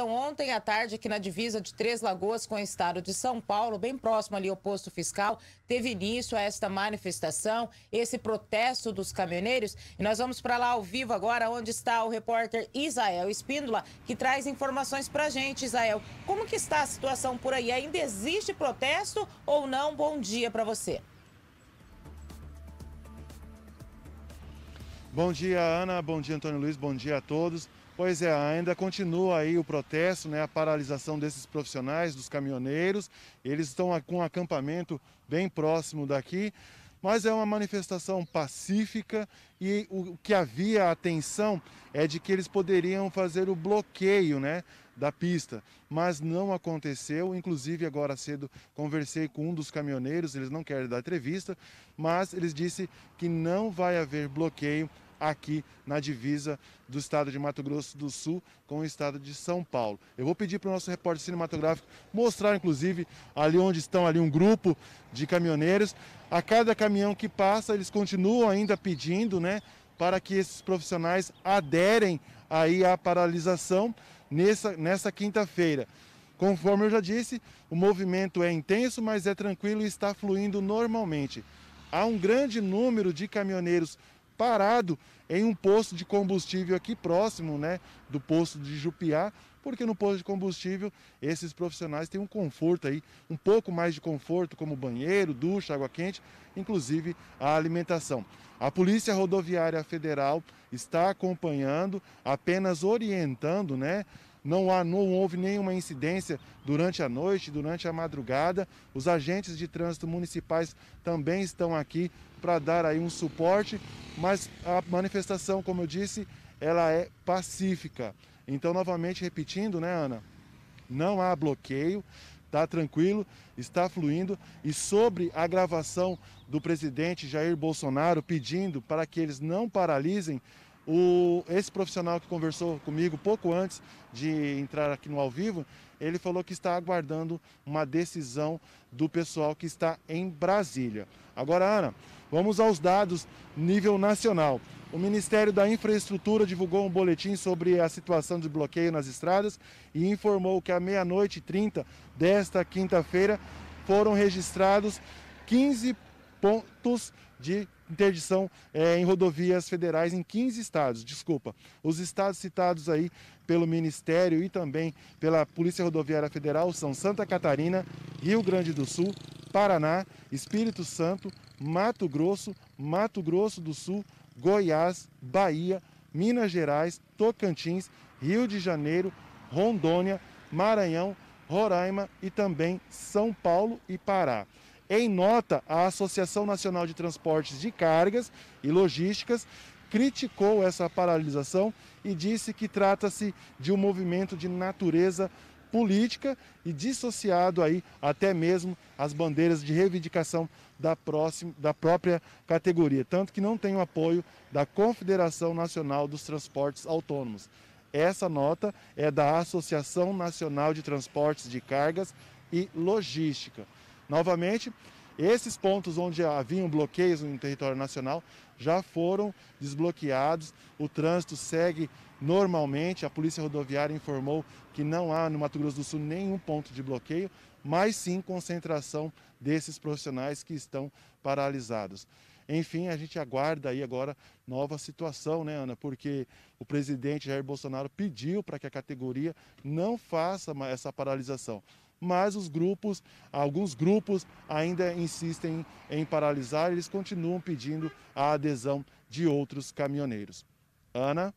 Então, ontem à tarde, aqui na divisa de Três Lagoas com o estado de São Paulo, bem próximo ali ao posto fiscal, teve início a esta manifestação, esse protesto dos caminhoneiros. E nós vamos para lá ao vivo agora, onde está o repórter Isael Espíndola, que traz informações para a gente. Isael, como que está a situação por aí? Ainda existe protesto ou não? Bom dia para você. Bom dia, Ana. Bom dia, Antônio Luiz. Bom dia a todos. Pois é, ainda continua aí o protesto, né, a paralisação desses profissionais, dos caminhoneiros. Eles estão com um acampamento bem próximo daqui, mas é uma manifestação pacífica e o que havia atenção é de que eles poderiam fazer o bloqueio, né, da pista, mas não aconteceu. Inclusive, agora cedo conversei com um dos caminhoneiros, eles não querem dar entrevista, mas eles disse que não vai haver bloqueio aqui na divisa do estado de Mato Grosso do Sul com o estado de São Paulo. Eu vou pedir para o nosso repórter cinematográfico mostrar, inclusive, ali onde estão ali um grupo de caminhoneiros. A cada caminhão que passa, eles continuam ainda pedindo, né, para que esses profissionais aderem aí à paralisação nessa, nessa quinta-feira. Conforme eu já disse, o movimento é intenso, mas é tranquilo e está fluindo normalmente. Há um grande número de caminhoneiros parado em um posto de combustível aqui próximo, né, do posto de Jupiá, porque no posto de combustível esses profissionais têm um conforto aí, um pouco mais de conforto, como banheiro, ducha, água quente, inclusive a alimentação. A Polícia Rodoviária Federal está acompanhando, apenas orientando, né, não, há, não houve nenhuma incidência durante a noite, durante a madrugada. Os agentes de trânsito municipais também estão aqui para dar aí um suporte, mas a manifestação, como eu disse, ela é pacífica. Então, novamente repetindo, né, Ana? Não há bloqueio, está tranquilo, está fluindo. E sobre a gravação do presidente Jair Bolsonaro pedindo para que eles não paralisem o, esse profissional que conversou comigo pouco antes de entrar aqui no ao vivo, ele falou que está aguardando uma decisão do pessoal que está em Brasília. Agora, Ana, vamos aos dados nível nacional. O Ministério da Infraestrutura divulgou um boletim sobre a situação de bloqueio nas estradas e informou que à meia-noite e 30 desta quinta-feira foram registrados 15 pontos de interdição é, em rodovias federais em 15 estados. Desculpa, os estados citados aí pelo Ministério e também pela Polícia Rodoviária Federal são Santa Catarina, Rio Grande do Sul, Paraná, Espírito Santo, Mato Grosso, Mato Grosso do Sul, Goiás, Bahia, Minas Gerais, Tocantins, Rio de Janeiro, Rondônia, Maranhão, Roraima e também São Paulo e Pará. Em nota, a Associação Nacional de Transportes de Cargas e Logísticas criticou essa paralisação e disse que trata-se de um movimento de natureza política e dissociado aí até mesmo as bandeiras de reivindicação da, próxima, da própria categoria, tanto que não tem o apoio da Confederação Nacional dos Transportes Autônomos. Essa nota é da Associação Nacional de Transportes de Cargas e Logística. Novamente, esses pontos onde haviam bloqueios no território nacional já foram desbloqueados, o trânsito segue normalmente, a Polícia Rodoviária informou que não há no Mato Grosso do Sul nenhum ponto de bloqueio, mas sim concentração desses profissionais que estão paralisados. Enfim, a gente aguarda aí agora nova situação, né, Ana? Porque o presidente Jair Bolsonaro pediu para que a categoria não faça essa paralisação mas os grupos, alguns grupos ainda insistem em paralisar, eles continuam pedindo a adesão de outros caminhoneiros. Ana